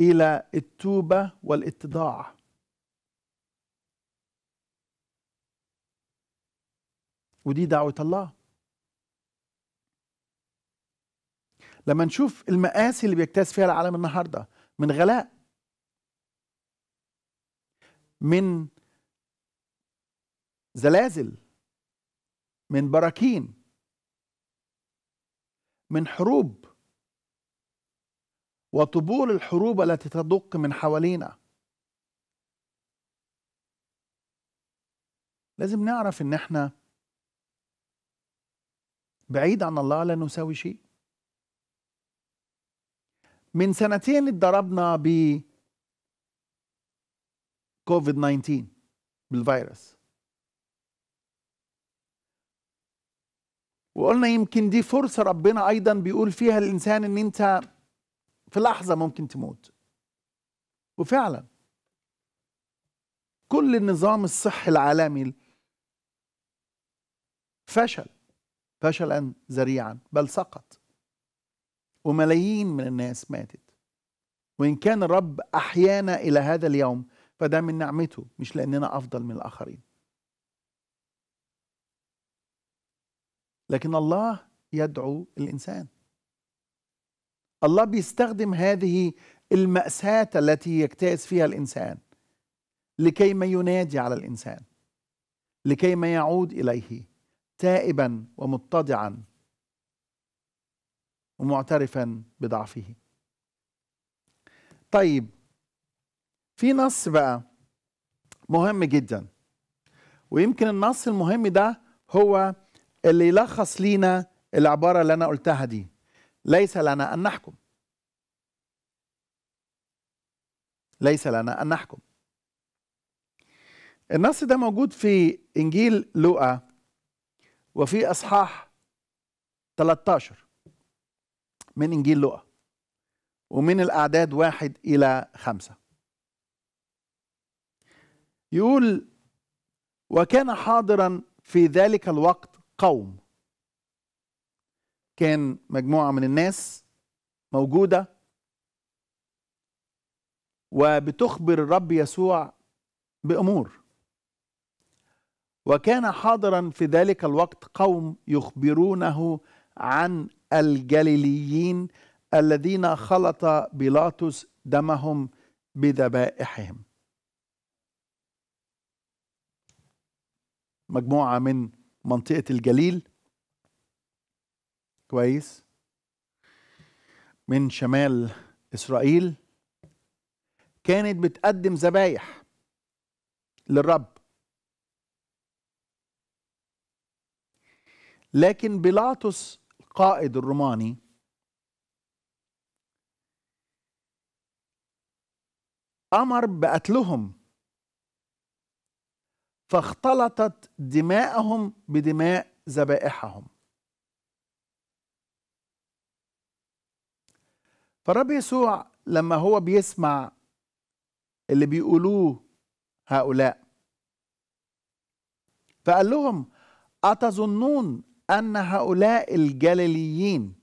الى التوبه والاتضاع ودي دعوه الله لما نشوف المآسي اللي بيجتاز فيها العالم النهارده من غلاء من زلازل من براكين من حروب وطبول الحروب التي تدق من حوالينا لازم نعرف ان احنا بعيد عن الله لا نساوي شيء من سنتين اتضربنا ب كوفيد 19 بالفيروس وقلنا يمكن دي فرصة ربنا أيضا بيقول فيها الإنسان إن أنت في لحظة ممكن تموت وفعلا كل النظام الصحي العالمي فشل فشلا ذريعا بل سقط وملايين من الناس ماتت وإن كان الرب أحيانا إلى هذا اليوم فده من نعمته مش لأننا أفضل من الآخرين لكن الله يدعو الإنسان الله بيستخدم هذه المأساة التي يجتاز فيها الإنسان لكي ما ينادي على الإنسان لكي ما يعود إليه تائبا ومتضعا ومعترفا بضعفه طيب في نص بقى مهم جدا ويمكن النص المهم ده هو اللي يلخص لينا العبارة اللي أنا قلتها دي ليس لنا أن نحكم ليس لنا أن نحكم النص ده موجود في إنجيل لوقا وفي أصحاح 13 من إنجيل لقا ومن الأعداد واحد إلى خمسة يقول وكان حاضرا في ذلك الوقت قوم كان مجموعة من الناس موجودة وبتخبر الرب يسوع بأمور وكان حاضرا في ذلك الوقت قوم يخبرونه عن الجليليين الذين خلط بيلاطس دمهم بذبائحهم مجموعة من منطقة الجليل كويس من شمال إسرائيل كانت بتقدم ذبايح للرب لكن بيلاطس القائد الروماني امر بقتلهم فاختلطت دماءهم بدماء ذبائحهم فالرب يسوع لما هو بيسمع اللي بيقولوه هؤلاء فقال لهم أتظنون أن هؤلاء الجليليين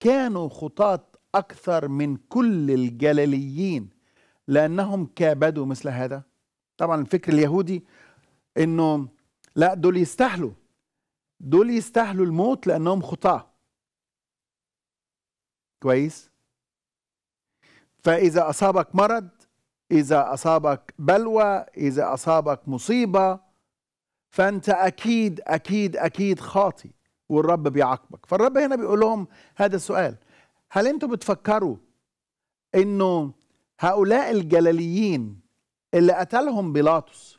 كانوا خطاة أكثر من كل الجليليين لأنهم كابدوا مثل هذا طبعا الفكر اليهودي أنه لا دول يستاهلوا دول يستاهلوا الموت لأنهم خطاة كويس فإذا أصابك مرض إذا أصابك بلوى إذا أصابك مصيبة فانت اكيد اكيد اكيد خاطي والرب بيعاقبك فالرب هنا بيقول لهم هذا السؤال هل انتوا بتفكروا انه هؤلاء الجلاليين اللي قتلهم بيلاطس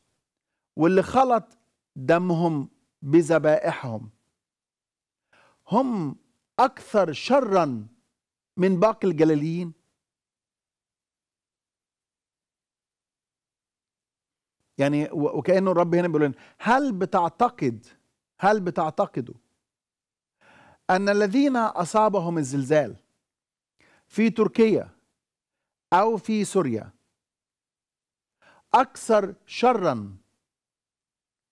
واللي خلط دمهم بذبائحهم هم اكثر شرا من باقي الجلاليين يعني وكانه الرب هنا بيقول هل بتعتقد هل بتعتقدوا ان الذين اصابهم الزلزال في تركيا او في سوريا اكثر شرا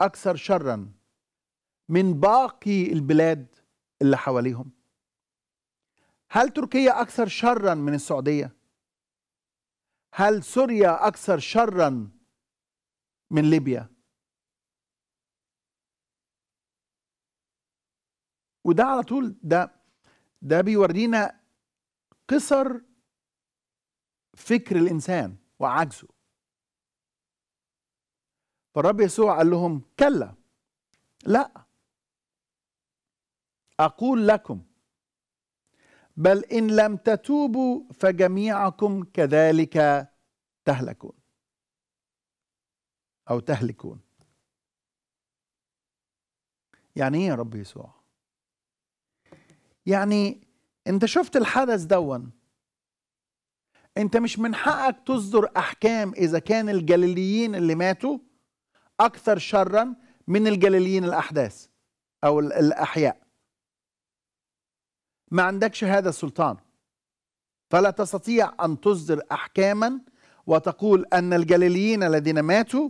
اكثر شرا من باقي البلاد اللي حواليهم هل تركيا اكثر شرا من السعوديه هل سوريا اكثر شرا من ليبيا وده على طول ده ده بيورينا قصر فكر الانسان وعجزه فالرب يسوع قال لهم كلا لا اقول لكم بل ان لم تتوبوا فجميعكم كذلك تهلكون أو تهلكون يعني إيه يا رب يسوع؟ يعني أنت شفت الحدث دون أنت مش من حقك تصدر أحكام إذا كان الجليليين اللي ماتوا أكثر شرا من الجليليين الأحداث أو الأحياء ما عندكش هذا السلطان فلا تستطيع أن تصدر أحكاما وتقول أن الجليليين الذين ماتوا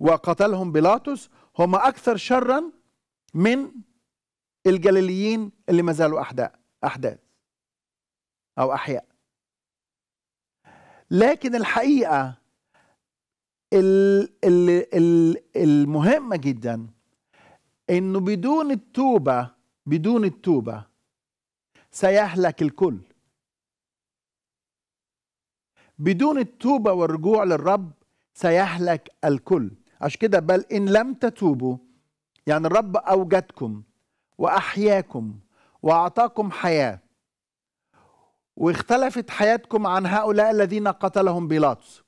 وقتلهم بيلاطس هم أكثر شرا من الجليليين اللي ما زالوا أحداء أحداث أو أحياء لكن الحقيقة المهمة جدا انه بدون التوبة بدون التوبة سيهلك الكل بدون التوبة والرجوع للرب سيهلك الكل عشان كده بل إن لم تتوبوا يعني الرب أوجدكم وأحياكم وأعطاكم حياة واختلفت حياتكم عن هؤلاء الذين قتلهم بيلاطس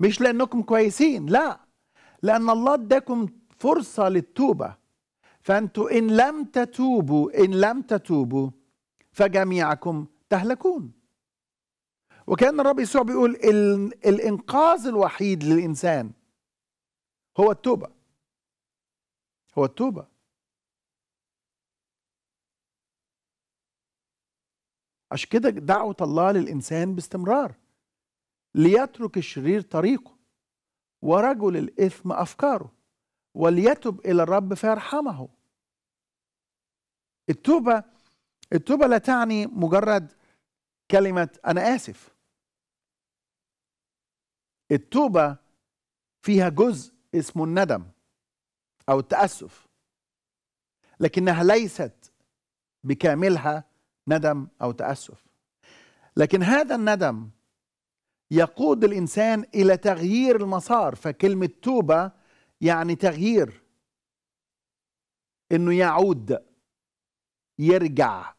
مش لأنكم كويسين لا لأن الله اداكم فرصة للتوبة فأنتوا إن لم تتوبوا إن لم تتوبوا فجميعكم تهلكون وكان الرب يسوع بيقول الإنقاذ الوحيد للإنسان هو التوبة هو التوبة عشان كده دعوة الله للإنسان باستمرار ليترك الشرير طريقه ورجل الإثم أفكاره وليتب إلى الرب فيرحمه التوبة التوبة لا تعني مجرد كلمة أنا آسف التوبة فيها جزء اسمه الندم أو التأسف لكنها ليست بكاملها ندم أو تأسف لكن هذا الندم يقود الإنسان إلى تغيير المسار فكلمة توبة يعني تغيير إنه يعود يرجع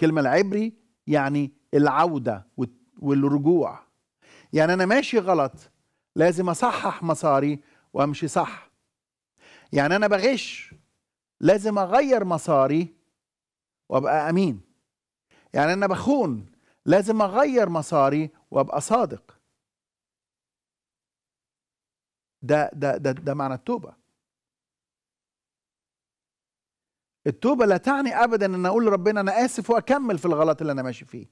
كلمة العبري يعني العودة والرجوع يعني أنا ماشي غلط لازم اصحح مساري وامشي صح يعني انا بغش لازم اغير مساري وابقى امين يعني انا بخون لازم اغير مساري وابقى صادق ده ده ده, ده معنى التوبه التوبة لا تعني أبدا أن أقول لربنا أنا آسف وأكمل في الغلط اللي أنا ماشي فيه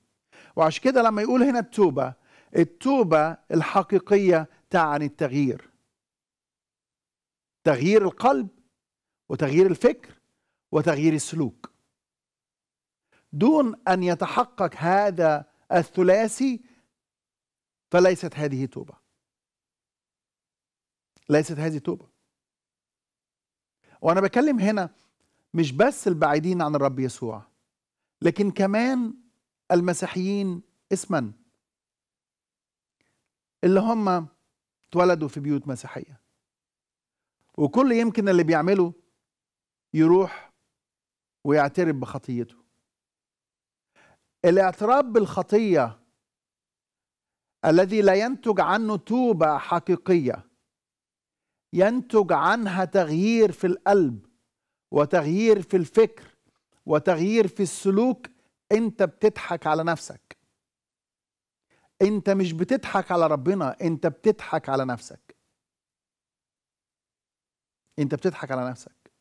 وعشان كده لما يقول هنا التوبة التوبة الحقيقية عن التغيير تغيير القلب وتغيير الفكر وتغيير السلوك دون ان يتحقق هذا الثلاثي فليست هذه توبه ليست هذه توبه وانا بكلم هنا مش بس البعيدين عن الرب يسوع لكن كمان المسيحيين اسما اللي هم اتولدوا في بيوت مسيحية وكل يمكن اللي بيعمله يروح ويعترف بخطيته الاعتراف بالخطية الذي لا ينتج عنه توبة حقيقية ينتج عنها تغيير في القلب وتغيير في الفكر وتغيير في السلوك انت بتضحك على نفسك انت مش بتضحك على ربنا انت بتضحك على نفسك انت بتضحك على نفسك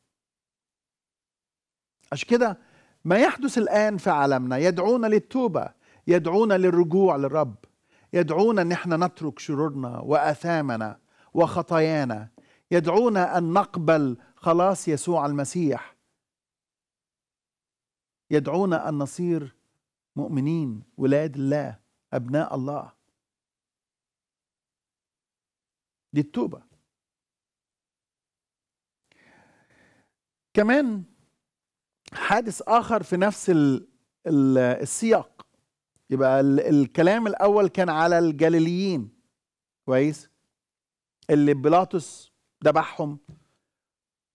عشان كده ما يحدث الان في عالمنا يدعونا للتوبه يدعونا للرجوع للرب يدعونا ان احنا نترك شرورنا واثامنا وخطايانا يدعونا ان نقبل خلاص يسوع المسيح يدعونا ان نصير مؤمنين ولاد الله أبناء الله دي التوبة كمان حادث آخر في نفس السياق يبقى الكلام الأول كان على الجليليين كويس اللي بيلاطس ذبحهم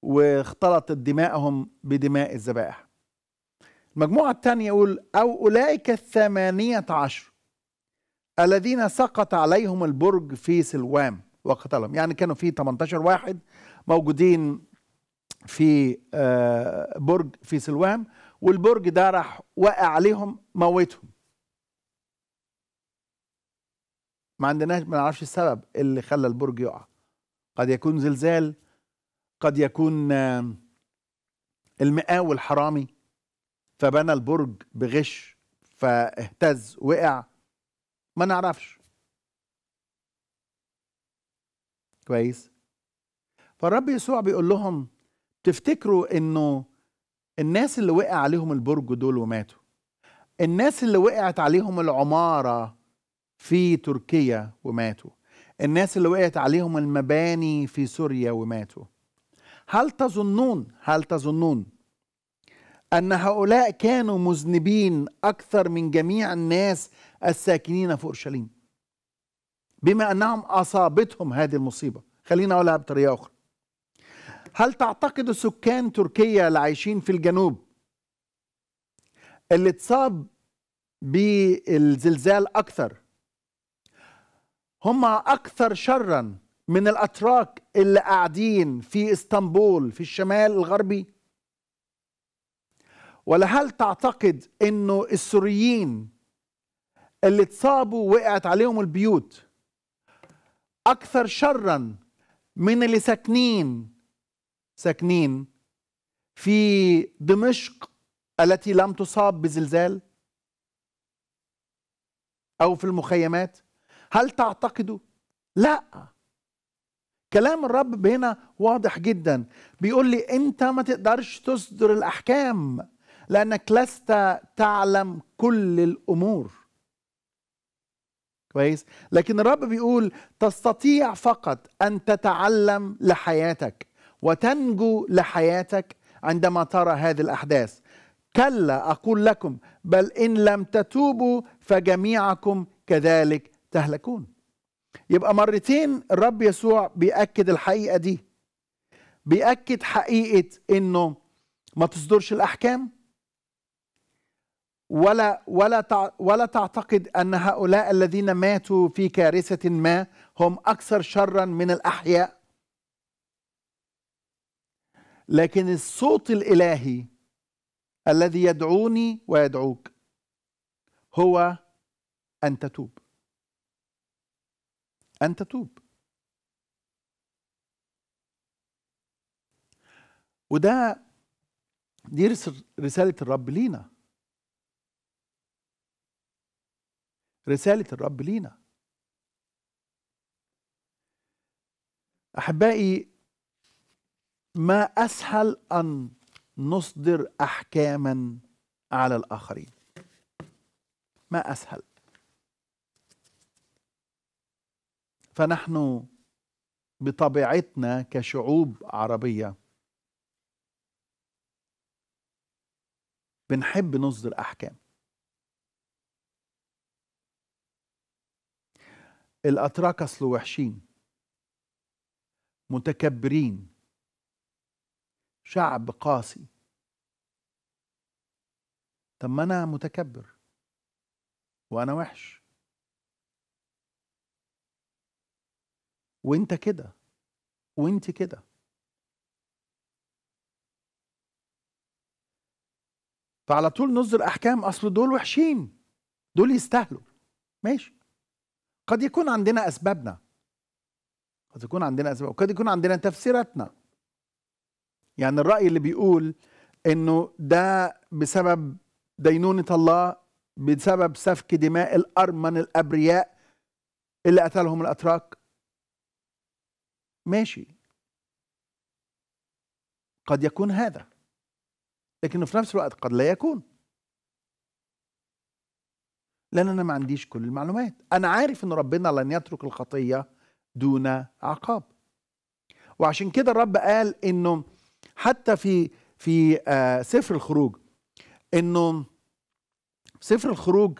واختلطت دماءهم بدماء الذبائح المجموعة الثانية يقول أو أولئك الثمانية عشر الذين سقط عليهم البرج في سلوام وقتلهم يعني كانوا في 18 واحد موجودين في آه، برج في سلوام والبرج ده راح واقع عليهم موتهم ما عندناش ما نعرفش السبب اللي خلى البرج يقع قد يكون زلزال قد يكون آه، المقاول الحرامي فبنى البرج بغش فاهتز وقع ما نعرفش كويس فالرب يسوع بيقول لهم تفتكروا انه الناس اللي وقع عليهم البرج دول وماتوا الناس اللي وقعت عليهم العماره في تركيا وماتوا الناس اللي وقعت عليهم المباني في سوريا وماتوا هل تظنون هل تظنون أن هؤلاء كانوا مذنبين أكثر من جميع الناس الساكنين في أورشليم بما أنهم أصابتهم هذه المصيبة خلينا أقولها بطريقة أخرى هل تعتقد سكان تركيا اللي عايشين في الجنوب اللي اتصاب بالزلزال أكثر هم أكثر شرا من الأتراك اللي قاعدين في اسطنبول في الشمال الغربي ولا هل تعتقد انه السوريين اللي اتصابوا وقعت عليهم البيوت اكثر شرا من اللي ساكنين ساكنين في دمشق التي لم تصاب بزلزال او في المخيمات هل تعتقدوا لا كلام الرب هنا واضح جدا بيقول لي انت ما تقدرش تصدر الاحكام لأنك لست تعلم كل الأمور كويس لكن الرب بيقول تستطيع فقط أن تتعلم لحياتك وتنجو لحياتك عندما ترى هذه الأحداث كلا أقول لكم بل إن لم تتوبوا فجميعكم كذلك تهلكون يبقى مرتين الرب يسوع بيأكد الحقيقة دي بيأكد حقيقة إنه ما تصدرش الأحكام ولا ولا ولا تعتقد ان هؤلاء الذين ماتوا في كارثه ما هم اكثر شرا من الاحياء لكن الصوت الالهي الذي يدعوني ويدعوك هو ان تتوب ان تتوب وده دي رساله الرب لينا رسالة الرب لينا أحبائي ما أسهل أن نصدر أحكاما على الآخرين ما أسهل فنحن بطبيعتنا كشعوب عربية بنحب نصدر أحكام الأتراك أصله وحشين متكبرين شعب قاسي طب ما أنا متكبر وأنا وحش وأنت كده وأنت كده فعلى طول نصدر أحكام أصل دول وحشين دول يستاهلوا ماشي قد يكون عندنا أسبابنا قد يكون عندنا أسباب وقد يكون عندنا تفسيراتنا يعني الرأي اللي بيقول إنه ده بسبب دينونة الله بسبب سفك دماء الأرمن الأبرياء اللي قتلهم الأتراك ماشي قد يكون هذا لكنه في نفس الوقت قد لا يكون لان انا ما عنديش كل المعلومات انا عارف ان ربنا لن يترك الخطيه دون عقاب وعشان كده الرب قال انه حتى في في آه سفر الخروج انه سفر الخروج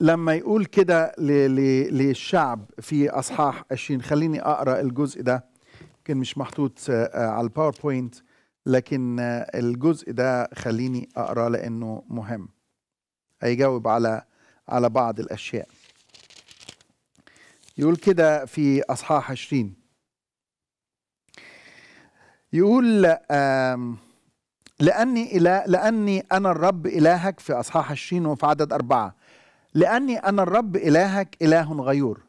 لما يقول كده للشعب في اصحاح 20 خليني اقرا الجزء ده يمكن مش محطوط آه, آه، على الباوربوينت لكن آه الجزء ده خليني اقرا لانه مهم هيجاوب على على بعض الأشياء يقول كده في أصحاح 20 يقول لأني, إله لأني أنا الرب إلهك في أصحاح 20 وفي عدد أربعة لأني أنا الرب إلهك إله غيور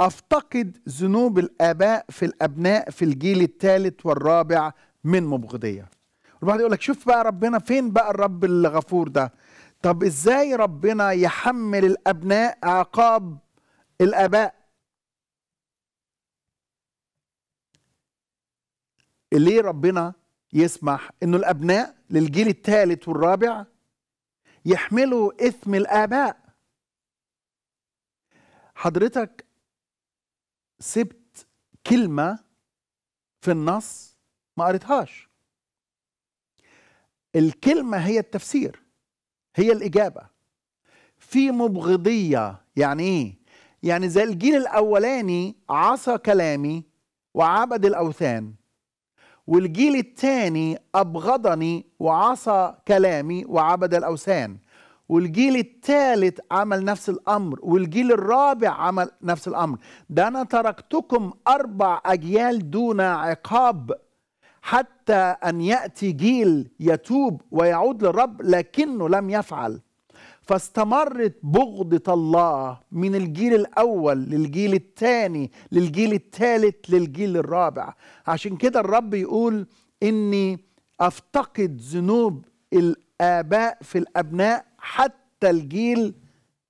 أفتقد ذنوب الآباء في الأبناء في الجيل الثالث والرابع من مبغضية البعض يقول لك شوف بقى ربنا فين بقى الرب الغفور ده طب ازاي ربنا يحمل الابناء عقاب الاباء ليه ربنا يسمح انه الابناء للجيل الثالث والرابع يحملوا اثم الاباء حضرتك سبت كلمه في النص ما قريتهاش الكلمه هي التفسير هي الإجابة في مبغضية يعني إيه؟ يعني زي الجيل الأولاني عصى كلامي وعبد الأوثان والجيل الثاني أبغضني وعصى كلامي وعبد الأوثان والجيل الثالث عمل نفس الامر والجيل الرابع عمل نفس الامر ده انا تركتكم اربع اجيال دون عقاب حتى أن يأتي جيل يتوب ويعود للرب لكنه لم يفعل فاستمرت بغضة الله من الجيل الأول للجيل الثاني للجيل الثالث للجيل الرابع عشان كده الرب يقول إني أفتقد ذنوب الآباء في الأبناء حتى الجيل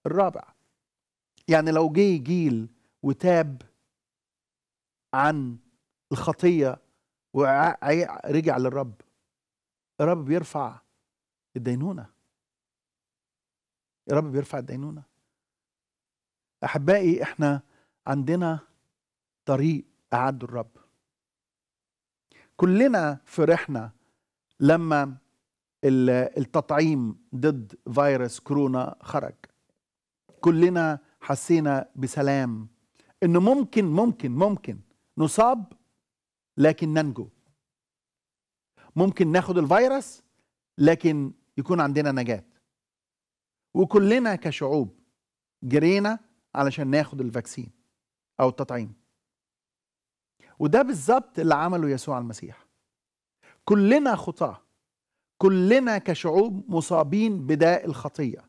الرابع يعني لو جه جيل وتاب عن الخطية ورجع للرب الرب بيرفع الدينونه الرب بيرفع الدينونه احبائي احنا عندنا طريق اعده الرب كلنا فرحنا لما التطعيم ضد فيروس كورونا خرج كلنا حسينا بسلام انه ممكن ممكن ممكن نصاب لكن ننجو ممكن ناخد الفيروس لكن يكون عندنا نجاة وكلنا كشعوب جرينا علشان ناخد الفاكسين أو التطعيم وده بالظبط اللي عمله يسوع المسيح كلنا خطاه كلنا كشعوب مصابين بداء الخطيه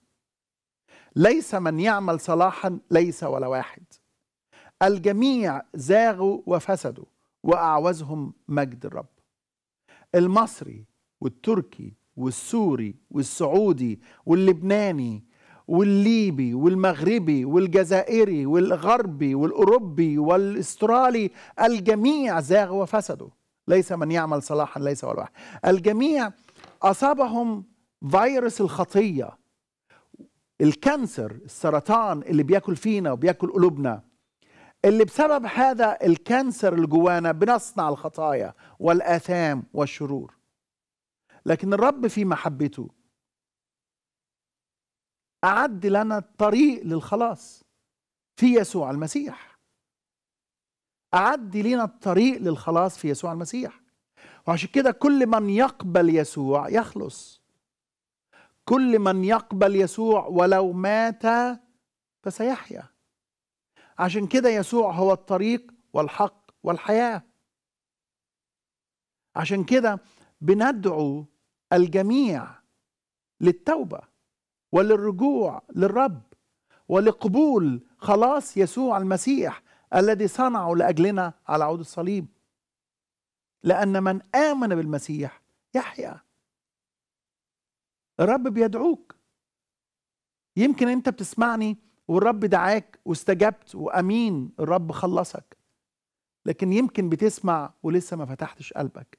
ليس من يعمل صلاحا ليس ولا واحد الجميع زاغوا وفسدوا وأعوزهم مجد الرب المصري والتركي والسوري والسعودي واللبناني والليبي والمغربي والجزائري والغربي والأوروبي والأسترالي الجميع زاغوا وفسدوا ليس من يعمل صلاحا ليس ولا واحد الجميع أصابهم فيروس الخطية الكانسر السرطان اللي بياكل فينا وبياكل قلوبنا اللي بسبب هذا الكانسر اللي جوانا بنصنع الخطايا والآثام والشرور لكن الرب في محبته أعد لنا الطريق للخلاص في يسوع المسيح أعد لنا الطريق للخلاص في يسوع المسيح وعشان كده كل من يقبل يسوع يخلص كل من يقبل يسوع ولو مات فسيحيا عشان كده يسوع هو الطريق والحق والحياة عشان كده بندعو الجميع للتوبة وللرجوع للرب ولقبول خلاص يسوع المسيح الذي صنعه لأجلنا على عود الصليب لأن من آمن بالمسيح يحيا الرب بيدعوك يمكن أنت بتسمعني والرب دعاك واستجبت وامين الرب خلصك لكن يمكن بتسمع ولسه ما فتحتش قلبك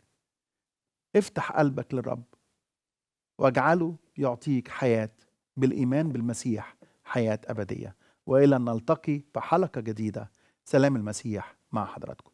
افتح قلبك للرب واجعله يعطيك حياه بالايمان بالمسيح حياه ابديه والى ان نلتقي في حلقه جديده سلام المسيح مع حضراتكم